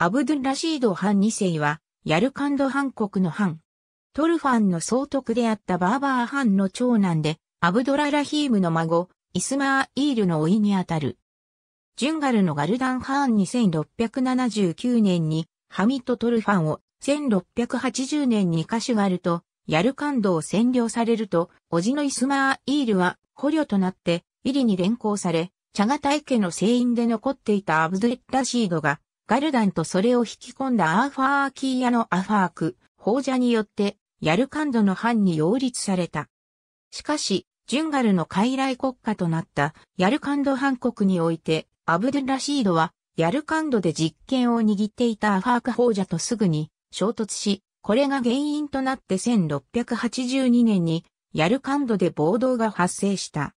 アブドゥン・ラシード・ハン2世は、ヤルカンド・ハン国のハン。トルファンの総督であったバーバー・ハンの長男で、アブドラ・ラヒームの孫、イスマー・イールの甥にあたる。ジュンガルのガルダン・ハーン2679年に、ハミとトルファンを、1680年にカシュガルと、ヤルカンドを占領されると、叔父のイスマー・イールは捕虜となって、イリに連行され、チャガタイ家の聖院で残っていたアブドゥラシードが、ガルダンとそれを引き込んだアーファーキーヤのアファーク、法者によって、ヤルカンドの藩に擁立された。しかし、ジュンガルの傀儡国家となったヤルカンド藩国において、アブドゥラシードは、ヤルカンドで実権を握っていたアファーク法者とすぐに衝突し、これが原因となって1682年にヤルカンドで暴動が発生した。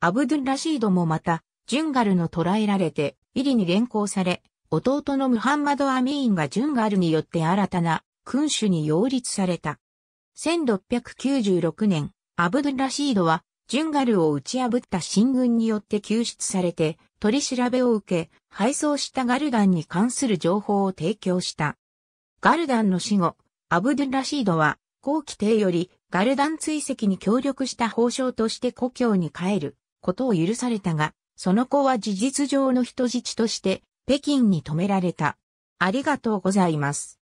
アブドゥラシードもまた、ジュンガルの捕らえられて、イリに連行され、弟のムハンマド・アミーンがジュンガルによって新たな君主に擁立された。1696年、アブドゥラシードは、ジュンガルを打ち破った進軍によって救出されて、取り調べを受け、敗走したガルダンに関する情報を提供した。ガルダンの死後、アブドゥラシードは、後期帝よりガルダン追跡に協力した法相として故郷に帰ることを許されたが、その子は事実上の人質として北京に止められた。ありがとうございます。